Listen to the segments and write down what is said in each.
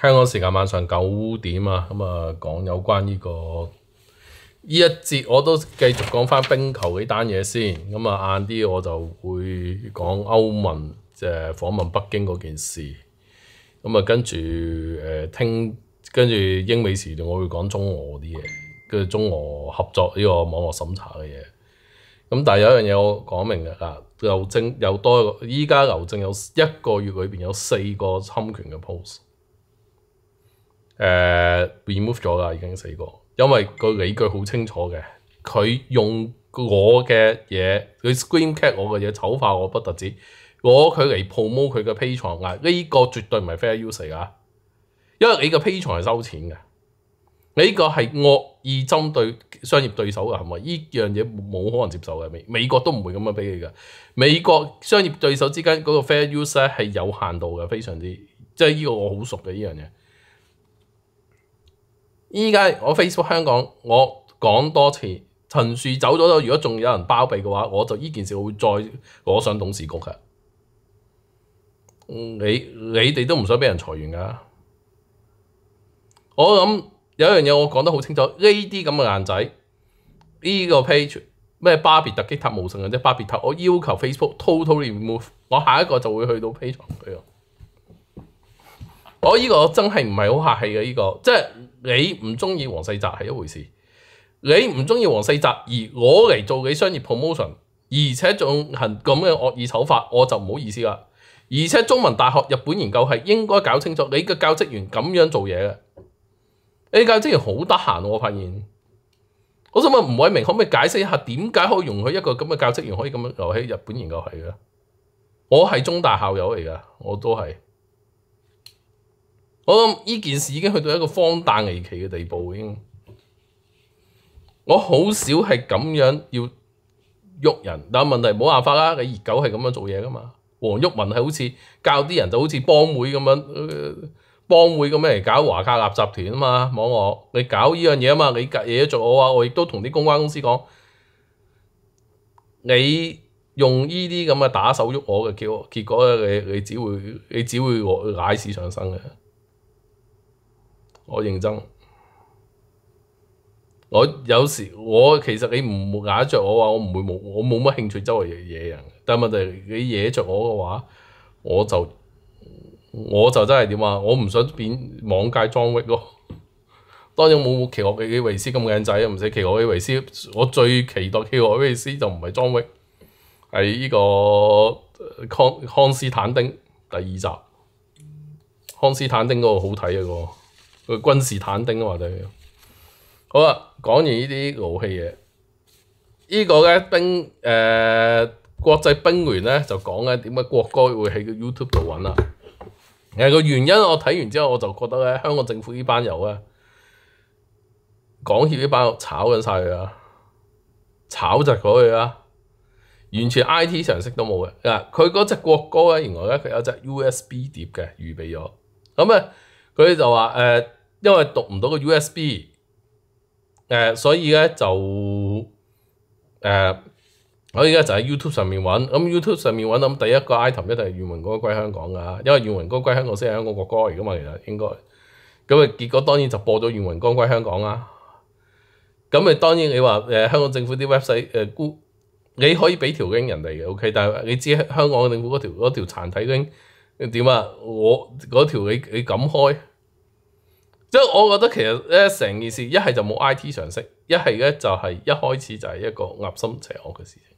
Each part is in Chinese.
香港時間晚上九點啊，咁啊講有關呢個呢一節，我都繼續講翻冰球呢單嘢先。咁啊晏啲我就會講歐盟系訪問北京嗰件事。咁啊跟住诶聽跟住英美時段，我會講中俄啲嘢。嘅中俄合作呢個網絡審查嘅嘢，咁但係有一樣嘢我講明嘅，啊，劉正有多一個，依家郵政有一個月裏邊有四個侵權嘅 post，誒 remove 咗噶，已經四個，因為個理據好清楚嘅，佢用我嘅嘢，佢 s c r e e n c a t 我嘅嘢，醜化我不特止，攞佢嚟 promote 佢嘅 pay 牆啊，呢個絕對唔係 fair use 啊，因為你嘅 pay 牆係收錢嘅。你依個係惡意針對商業對手嘅係咪？呢樣嘢冇可能接受嘅，美美國都唔會咁樣俾你嘅。美國商業對手之間嗰個 fair use 咧係有限度嘅，非常之即係呢個我好熟嘅呢樣嘢。依家我 Facebook 香港，我講多次，陳樹走咗咗，如果仲有人包庇嘅話，我就呢件事會再攞上董事局嘅。你你哋都唔想俾人裁員㗎？我諗。有一樣嘢我講得好清楚，呢啲咁嘅眼仔，呢個 page 咩巴別特吉塔無神人啫，巴別塔，我要求 Facebook totally r e move，我下一個就會去到 page 佢我呢個真係唔係好客氣嘅呢個，即係你唔中意黃世澤係一回事，你唔中意黃世澤而我嚟做你商業 promotion，而且仲行咁嘅惡意手法，我就唔好意思啦。而且中文大學日本研究係應該搞清楚，你嘅教職員咁樣做嘢嘅。A 教职员好得闲，我发现，我想问吴伟明可唔可以解释一下点解可以容许一个咁嘅教职员可以咁样留喺日本研究系嘅？我系中大校友嚟噶，我都系，我谂呢件事已经去到一个荒诞离奇嘅地步，已经。我好少系咁样要喐人，但系问题冇办法啦，你热狗系咁样做嘢噶嘛？黄毓文系好似教啲人就好似帮妹咁样。帮会咁样嚟搞华卡立集团啊嘛，冇我你搞呢样嘢啊嘛，你惹咗我啊，我亦都同啲公关公司讲，你用呢啲咁嘅打手喐我嘅结，结果咧你你只会你只会我踩市场生嘅，我认真。我有时我其实你唔踩着我话，我唔会冇我冇乜兴趣周围惹人，但系题你惹着我嘅话，我就。我就真係點啊！我唔想變網界裝域咯。當然冇《奇樂記》維斯咁靚仔，唔使《奇樂記》維斯。我最期待《騎樂記》維斯就唔係裝域，係呢個康康斯坦丁第二集。康斯坦丁嗰個好睇啊！個個軍士坦丁啊嘛，就係好啦。講完呢啲老戲嘢，依個咧兵誒國際兵聯咧就講咧點解國歌會喺 YouTube 度揾啦。係個原因，我睇完之後我就覺得咧，香港政府呢班友咧，港協呢班友炒緊晒佢啊，炒就嗰佢啦，完全 I T 常識都冇嘅。嗱，佢嗰隻國歌咧，原來咧佢有隻 U S B 碟嘅預備咗，咁咧佢就話誒，因為讀唔到個 U S B，誒所以咧就誒。我依家就喺 YouTube 上面揾，咁 YouTube 上面揾咁第一個 item 一定係袁文哥歸香港噶，因為袁文哥歸香港先係香港國歌嚟噶嘛，其實應該咁啊。結果當然就播咗袁文哥歸香港啦。咁啊，當然你話誒香港政府啲 web s i e 誒估，你可以俾條鈴人哋嘅 OK，但係你知香港政府嗰條嗰條殘體鈴點啊？我嗰條你你敢開？即係我覺得其實咧成件事，一係就冇 IT 常識，一係咧就係一開始就係一個鴨心邪惡嘅事情。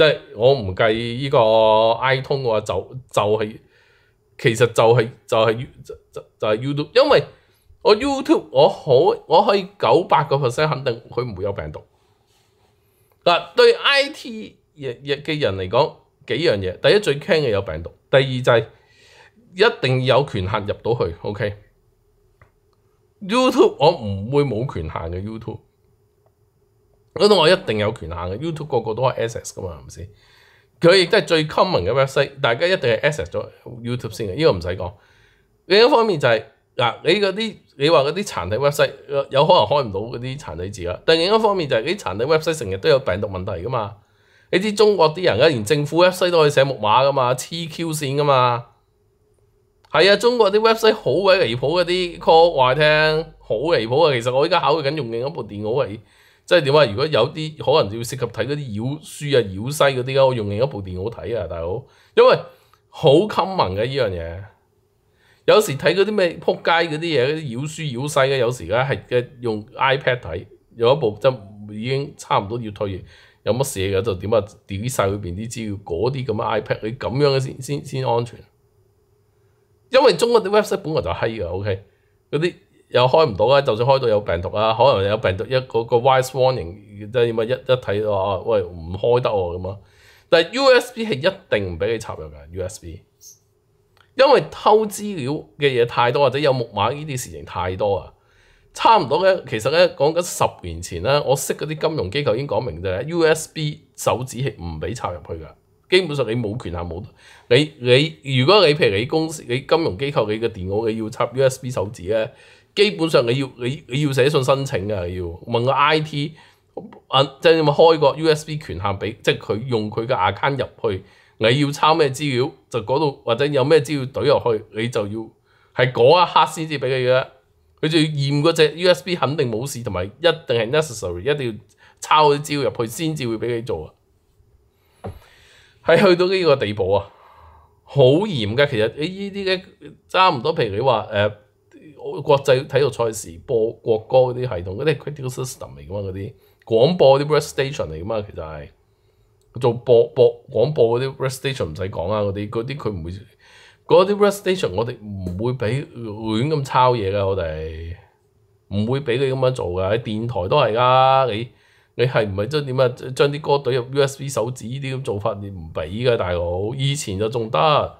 即係我唔計呢個 i 通嘅話，就就係其實就係就係 YouTube，因為我 YouTube 我可我可以九百個 percent 肯定佢唔會有病毒。嗱，對 IT 嘅嘅人嚟講幾樣嘢，第一最驚嘅有病毒，第二就係一定有權限入到去。OK，YouTube 我唔會冇權限嘅 YouTube。嗰度我一定有權限嘅，YouTube 個個都係 access 噶嘛，係咪先？佢亦都係最 common 嘅 website，大家一定係 access 咗 YouTube 先嘅，呢個唔使講。另一方面就係嗱，你嗰啲你話嗰啲殘體 website 有可能開唔到嗰啲殘體字啦。但另一方面就係啲殘體 website 成日都有病毒問題噶嘛。你知中國啲人咧，連政府 website 都可以寫木馬噶嘛，黐 Q 線噶嘛。係啊，中國啲 website 好鬼離譜嗰啲 call 話聽，好離譜啊！其實我依家考緊用緊一部電腦嚟。即係點啊？如果有啲可能要適合睇嗰啲妖書啊、妖西嗰啲啊，我用另一部電腦睇啊，大佬，因為好禁 n 嘅呢樣嘢。有時睇嗰啲咩撲街嗰啲嘢，嗰啲妖書妖西嘅，有時咧係嘅用 iPad 睇，有一部真已經差唔多要退役，有乜寫嘅就點啊，delete 曬裏邊啲資料。嗰啲咁嘅 iPad 你咁樣先先先安全，因為中國啲 w e b s i t e 本來就閪嘅，OK 嗰啲。又開唔到啊！就算開到有病毒啊，可能有病毒一個個 wise warning 即係點啊？一一睇到話，喂唔開得喎咁啊！但系 USB 係一定唔俾你插入嘅 USB，因為偷資料嘅嘢太多，或者有木馬呢啲事情太多啊！差唔多咧，其實咧講緊十年前咧，我識嗰啲金融機構已經講明就係 u s b 手指係唔俾插入去嘅。基本上你冇權限冇，你你如果你譬如你公司你金融機構你嘅電腦你要插 USB 手指咧。基本上你要你你要寫信申請啊，要問個 IT，即係你咪開個 USB 權限俾，即係佢用佢嘅 account 入去。你要抄咩資料，就嗰度，或者有咩資料攤入去，你就要係嗰一刻先至俾佢嘅。佢就要驗嗰隻 USB，肯定冇事同埋一定係 necessary，一定要抄啲資料入去先至會俾你做啊。喺去到呢個地步啊，好嚴嘅。其實你呢啲咧差唔多，譬如你話誒。國際體育賽事播國歌嗰啲系統，嗰啲 critical system 嚟噶嘛？嗰啲廣播啲 r e a s t station 嚟噶嘛？其實係做播播廣播嗰啲 r e a s t station 唔使講啊，嗰啲嗰啲佢唔會嗰啲 r e a s t station，我哋唔會俾亂咁抄嘢㗎，我哋唔會俾佢咁樣做㗎。電台都係噶，你你係唔係即點啊？將啲歌懟入 USB 手指呢啲咁做法，你唔俾㗎，大佬。以前就仲得。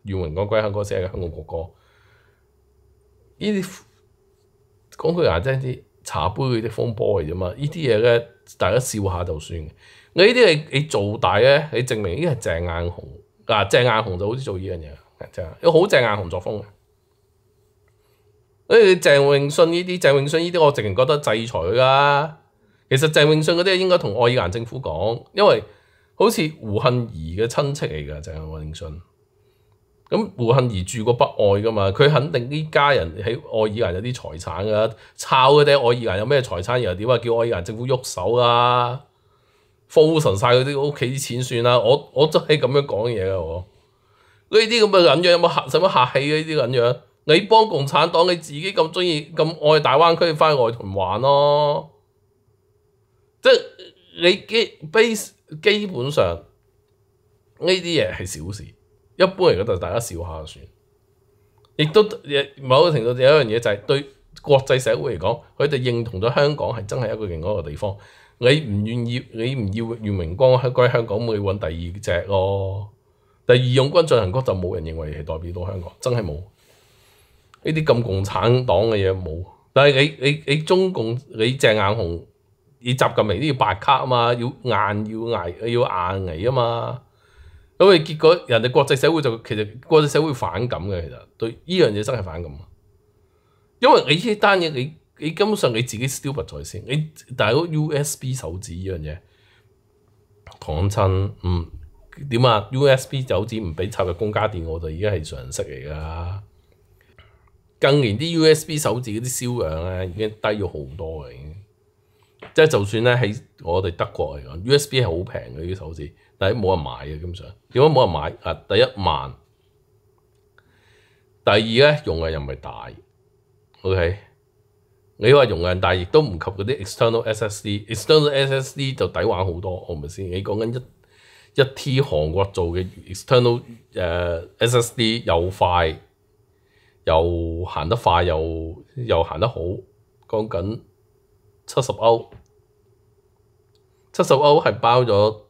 《願榮光歸鄉歌》先係香港國歌。呢啲講句話，真啲茶杯嗰啲風波嚟啫嘛。呢啲嘢咧，大家笑下就算。你呢啲你你做大咧，你證明啲係鄭雁雄嗱，鄭雁雄就好似做呢樣嘢，真有好鄭雁雄作風。誒，鄭永信呢啲，鄭永信呢啲，我直情覺得制裁佢啦。其實鄭永信嗰啲應該同愛爾蘭政府講，因為好似胡杏兒嘅親戚嚟㗎，鄭永信。咁胡杏兒住過北愛噶嘛？佢肯定呢家人喺愛爾蘭有啲財產噶，抄佢哋愛爾蘭有咩財產又點啊？叫愛爾蘭政府喐手啊，封神晒佢啲屋企啲錢算啦！我我真係咁樣講嘢噶我。呢啲咁嘅撚讓有冇使乜客下氣呢？啲撚樣？你幫共產黨，你自己咁中意咁愛大灣區，翻外屯玩咯。即係你基 base 基本上呢啲嘢係小事。一般嚟講就大家笑下就算，亦都某個程度有一樣嘢就係對國際社會嚟講，佢哋認同咗香港係真係一個另外一個地方。你唔願意，你唔要姚明光歸香港，咪揾第二隻咯。第二用軍進行曲就冇人認為係代表到香港，真係冇呢啲咁共產黨嘅嘢冇。但係你你你中共你鄭眼紅你習近平都要白卡啊嘛，要硬要危要硬嚟啊嘛。咁為結果人哋國際社會就其實國際社會反感嘅，其實對呢樣嘢真係反感。因為你呢單嘢，你你根本上你自己 s t u p i d 在先。你大佬 USB 手指呢樣嘢講親，嗯點啊？USB 手指唔俾插入公家電，我就已經係常識嚟噶。近年啲 USB 手指嗰啲銷量咧已經低咗好多嘅，已經。即係就算咧喺我哋德國嚟講，USB 係好平嘅啲手指。第一冇人買嘅基本上，點解冇人買？啊，第一慢，第二咧用量又唔係大，OK？你話用量大，亦都唔及嗰啲 external SSD，external SSD 就抵玩好多，係咪先？你講緊一一 T 韓國做嘅 external 誒 SSD，又快又行得快，又又行得好，講緊七十歐，七十歐係包咗。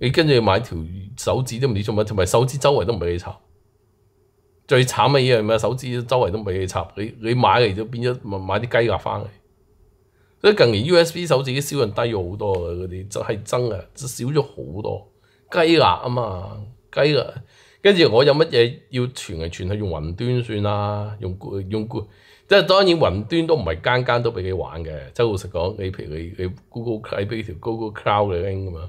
你跟住買條手指都唔理做乜，同埋手指周圍都唔俾你插。最慘嘅嘢系咩？手指周圍都唔俾你插。你你買嚟就變咗買啲雞鸭翻嚟。所以近年 U S B 手指嘅銷量低咗好多嘅，嗰啲真係增啊，少咗好多雞鸭啊嘛，雞啊。跟住我有乜嘢要传嚟传去用雲端算啦，用用即係當然雲端都唔係間間都俾你玩嘅。周老實講，你譬如你你 Google 你俾條 Google Cloud 嘅咁嘛。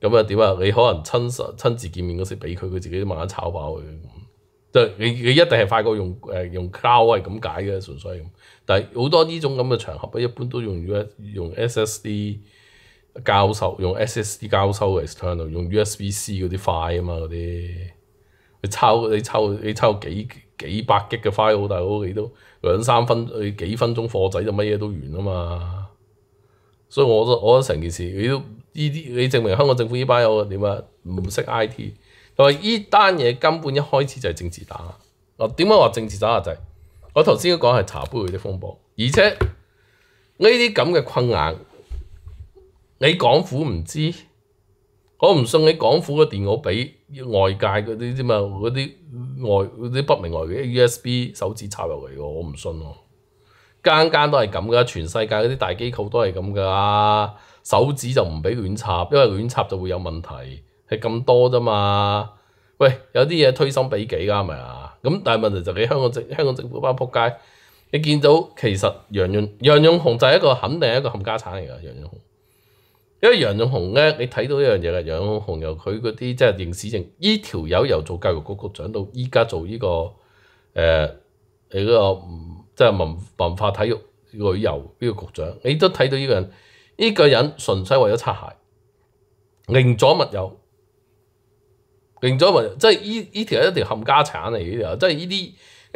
咁啊點啊？你可能親實親自見面嗰時俾佢，佢自己都慢慢炒爆佢。就你你一定係快過用誒用 cloud 係咁解嘅，純粹咁。但係好多呢種咁嘅場合，一般都用 U 用 SSD 交收，用 SSD 交收嘅 external，用 USB C 嗰啲快啊嘛嗰啲。你抄你抄你抄幾幾百 G 嘅 file 好大好，你都兩三分幾分鐘貨仔就乜嘢都完啊嘛。所以我覺得我覺得成件事你都。呢啲你證明香港政府呢班友點啊？唔識 IT，同埋呢單嘢根本一開始就係政治打。我點解話政治打就係？我頭先講係茶杯裏的風暴，而且呢啲咁嘅困難，你港府唔知，我唔信你港府嘅電腦俾外界嗰啲啫嘛嗰啲外嗰啲不明外嘅 USB 手指插入嚟嘅，我唔信喎。間間都係咁噶，全世界嗰啲大機構都係咁噶。手指就唔俾亂插，因為亂插就會有問題。係咁多啫嘛。喂，有啲嘢推心比己㗎咪啊？咁但係問題就你香港政香港政府班仆街。你見到其實楊潤楊潤紅就係一個肯定係一個冚家產嚟㗎。楊潤紅，因為楊潤紅咧，你睇到一樣嘢啦，楊潤紅，由佢嗰啲即係認市政呢條友，由做教育局局長到依家做呢個誒係嗰個即係文文化體育旅遊呢個局長，你都睇到呢個人。依個人純粹為咗擦鞋，零左物右，零左物右，即係呢依條一條冚家產嚟嘅，條，即係呢啲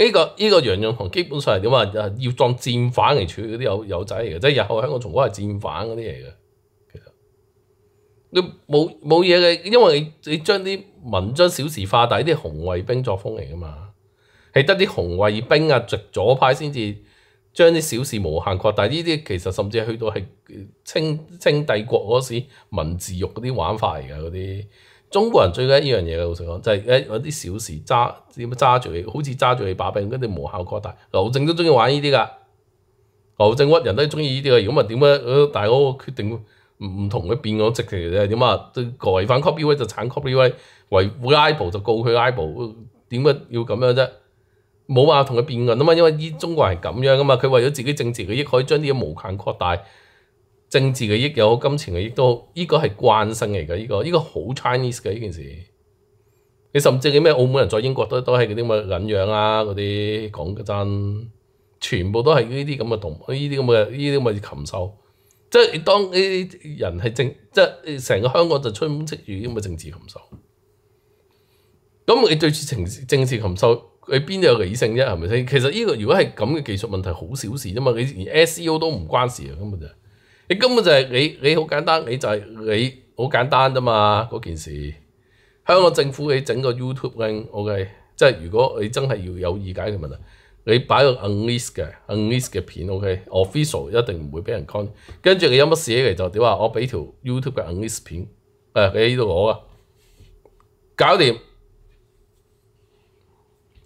依個依個楊潤棠基本上係點啊？要當戰犯嚟處嗰啲友有仔嚟嘅，即係有香港從來係戰犯嗰啲嚟嘅。其實你冇冇嘢嘅，因為你你將啲文章小事化大，啲紅衛兵作風嚟噶嘛，係得啲紅衛兵啊，左派先至。將啲小事無限擴大，呢啲其實甚至去到係清清帝國嗰時文字獄嗰啲玩法嚟㗎嗰啲。中國人最緊一樣嘢老實講，就係誒有啲小事揸點樣揸住，好似揸住你把柄，跟住無限擴大。劉正都中意玩呢啲㗎，劉正屈人都中意呢啲㗎。如果唔點解大佬決定唔唔同佢變嗰直情嘅啫。點啊？都違反 copy 威就產 copy 威，違 libel 就告佢 libel，點解要咁樣啫？冇話同佢辯論啊嘛，因為依中國係咁樣噶嘛，佢為咗自己政治嘅益，可以將啲嘢無限擴大，政治嘅益又好，金錢嘅益都，依個係慣性嚟嘅，依個依個好 Chinese 嘅呢件事。你甚至你咩澳門人在英國都都係嗰啲咁樣啊，嗰啲講真，全部都係呢啲咁嘅動，呢啲咁嘅呢啲咁嘅禽獸。即係當呢啲人係政，即係成個香港就充唔積住呢啲咁嘅政治禽獸。咁你對住政政治禽獸？佢邊度有理性啫？係咪先？其實呢個如果係咁嘅技術問題，好小事啫嘛。你連 SEO 都唔關事啊，根本就你根本就係你你好簡單，你就係你好簡單啫嘛。嗰件事香港政府你整個 YouTube OK，即係如果你真係要有意解嘅問題，你擺個 u n l i s t e u n l i s t e 嘅片 OK，official 一定唔會俾人 c o n 跟住你有乜寫嚟就點話？我俾條 YouTube 嘅 unlisted 片，你喺度攞啊，搞掂。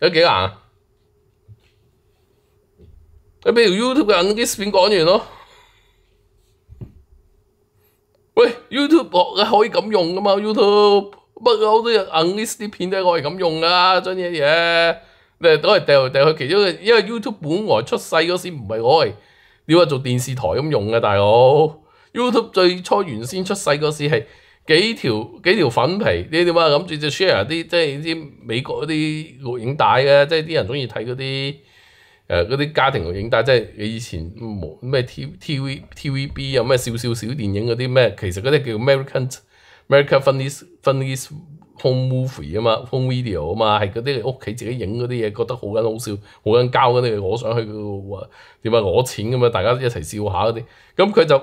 有幾難？你譬如 YouTube 嘅啲視頻講完咯，喂，YouTube 可以咁用噶嘛？YouTube 不過嬲都用啲視片都係咁用噶，真嘢嘢，你都係掉掉去其中。因為 YouTube 本來出世嗰時唔係我嚟，你話做電視台咁用嘅大佬。YouTube 最初原先出世嗰時係。幾條幾條粉皮你點啊諗住就 share 啲即係啲美國嗰啲錄影帶嘅，即係啲人中意睇嗰啲誒嗰啲家庭錄影帶，即係你以前冇咩 T T V T V B 有咩少少小電影嗰啲咩，其實嗰啲叫 American American funny f u n n home movie 啊嘛，home video 啊嘛，係嗰啲屋企自己影嗰啲嘢，覺得好緊好笑，好緊交嗰啲攞上去嗰個點啊攞錢咁啊，大家一齊笑下嗰啲，咁佢就。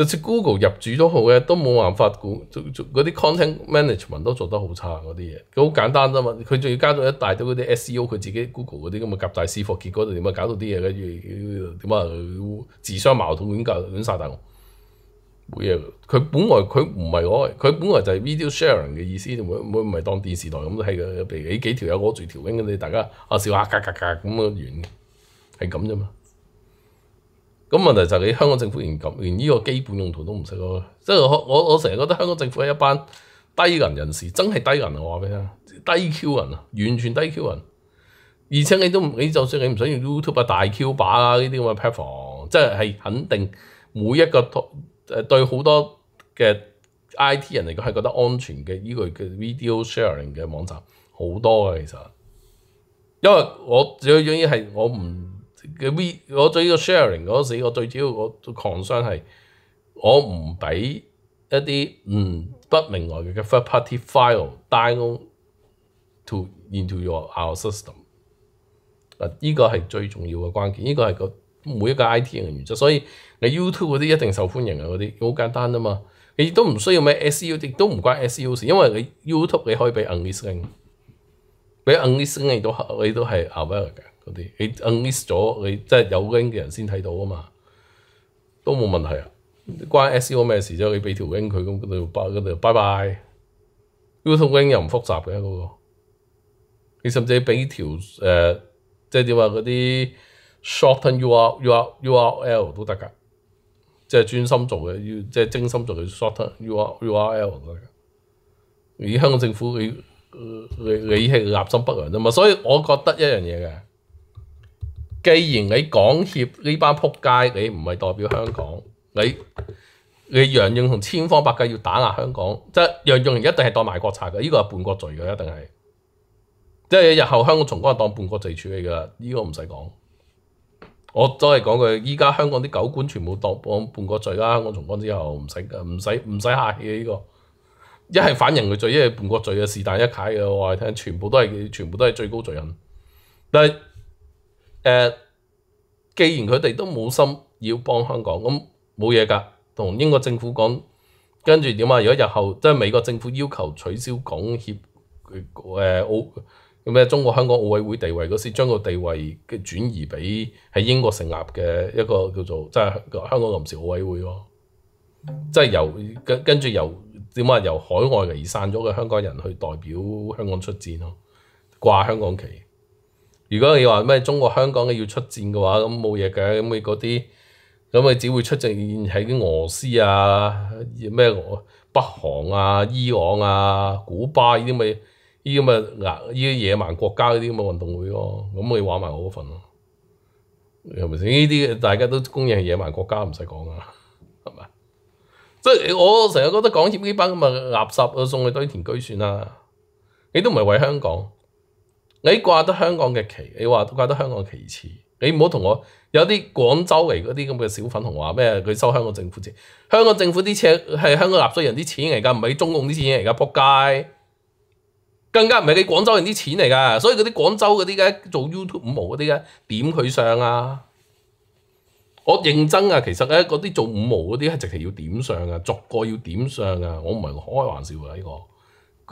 就算 Google 入主都好嘅，都冇辦法管做做嗰啲 content management 都做得好差嗰啲嘢，佢好簡單啫嘛。佢仲要加咗一大堆嗰啲 SEO，佢自己 Google 嗰啲咁嘅夾大師貨，結果點啊搞到啲嘢跟住點啊自相矛盾亂搞亂大蛋。冇嘢，佢本來佢唔係我，佢本來就係 video sharing 嘅意思，唔唔唔係當電視台咁都係嘅，如幾條友攞住條拎嗰大家啊笑下格格格咁啊完，係咁啫嘛。咁問題就係你香港政府連咁，連呢個基本用途都唔識咯。即係我我我成日覺得香港政府係一班低能人士，真係低能啊！我話俾你聽，低 Q 人啊，完全低 Q 人。而且你都你就算你唔想用 YouTube 啊、大 Q 把啊呢啲咁嘅 Platform，即係係肯定每一個對好多嘅 IT 人嚟講係覺得安全嘅呢個嘅 Video Sharing 嘅網站好多嘅其實，因為我主要係我唔。嘅 w 我做呢個 sharing 嗰時，我最主要我 r n 係我唔俾一啲唔不明來嘅 third party file down to into your our system。呢依個係最重要嘅關鍵，依個係個每一個 IT 嘅原則。所以你 YouTube 嗰啲一定受歡迎啊，嗰啲，好簡單啊嘛。你亦都唔需要咩 SU，亦都唔關 SU 事，因為你 YouTube 你可以俾 u n s t i n g 俾 u n s t i n g 都都係 a l l w e 嘅。嗰啲你 unlist 咗，你即係有 link 嘅人先睇到啊嘛，都冇問題啊！關 SEO 咩事啫？你俾條 link 佢咁就拜 b y o u t u b e 呢 link 又唔複雜嘅嗰個，你甚至俾條誒，即係點話嗰啲 shorten URL URL URL 都得噶，即係專心做嘅，要即係精心做嘅 shorten URL URL 都得噶。你香港政府你你你係立心不良啫嘛，所以我覺得一樣嘢嘅。既然你港協呢班撲街，你唔係代表香港，你你楊潤同千方百計要打壓香港，即係楊潤一定係當賣國賊嘅，呢個係叛國罪嘅，一定係，即係日後香港重光當叛國罪處理㗎，呢個唔使講。我都係講佢依家香港啲狗官全部當當叛國罪啦，香港從軍之後唔使唔使唔使客嘅呢個，一係反人嘅罪，一係叛國罪嘅是但一楷嘅，我係聽全部都係全部都係最高罪人，但係。誒，既然佢哋都冇心要幫香港，咁冇嘢㗎。同英國政府講，跟住點啊？如果日後即係美國政府要求取消港協，誒澳咩中國香港奧委會地位嗰時，將個地位嘅轉移俾喺英國成立嘅一個叫做即係香港臨時奧委會咯，即係由跟跟住由點啊？由海外離散咗嘅香港人去代表香港出戰咯，掛香港旗。如果你話咩中國香港嘅要出戰嘅話，咁冇嘢嘅，咁你嗰啲，咁你只會出戰喺啲俄斯啊，咩北韓啊、伊朗啊、古巴呢啲咁嘅，呢啲咁嘅呢啲野蠻國家嗰啲咁嘅運動會咯，咁你玩埋我嗰份，係咪先？呢啲大家都公認係野蠻國家，唔使講啦，係咪？即係我成日覺得港千呢班咁嘅垃圾，我送去堆填區算啦，你都唔係為香港。你掛得香港嘅旗，你話掛得香港旗帜，你唔好同我有啲廣州嚟嗰啲咁嘅小粉紅話咩？佢收香港政府錢，香港政府啲錢係香港納税人啲錢嚟噶，唔係中共啲錢嚟噶，仆街！更加唔係你廣州人啲錢嚟噶，所以嗰啲廣州嗰啲嘅做 YouTube 五毛嗰啲嘅點佢上啊！我認真啊，其實咧嗰啲做五毛嗰啲係直情要點上啊，逐個要點上啊，我唔係開玩笑啊呢個。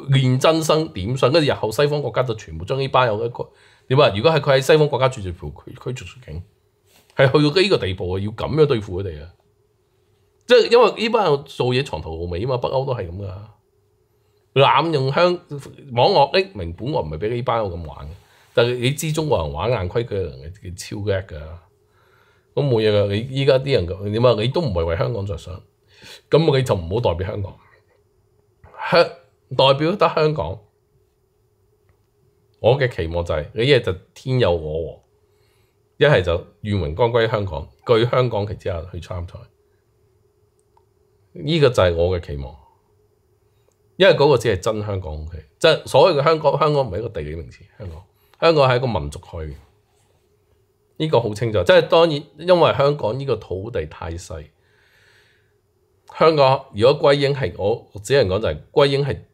练真身点信？跟住日后西方国家就全部将呢班有嘅点啊？如果系佢喺西方国家住住住拘拘束出境，系去到呢个地步啊，要咁样对付佢哋啊！即系因为呢班做嘢藏头露尾啊嘛，北欧都系咁噶，滥用香网络匿名，本我唔系俾呢班咁玩嘅。但系你知中国人玩硬规矩嘅，超叻噶。咁冇嘢噶，你依家啲人点啊？你都唔系为香港着想，咁你就唔好代表香港香。代表得香港，我嘅期望就係：你一就天佑我，一系就願榮光歸香港，據香港旗之下去參賽。呢個就係我嘅期望，因為嗰個只係真香港旗，即係所謂嘅香港。香港唔係一個地理名詞，香港香港係一個民族去。呢個好清楚，即係當然，因為香港呢個土地太細。香港如果歸英係，我只能講就係歸英係。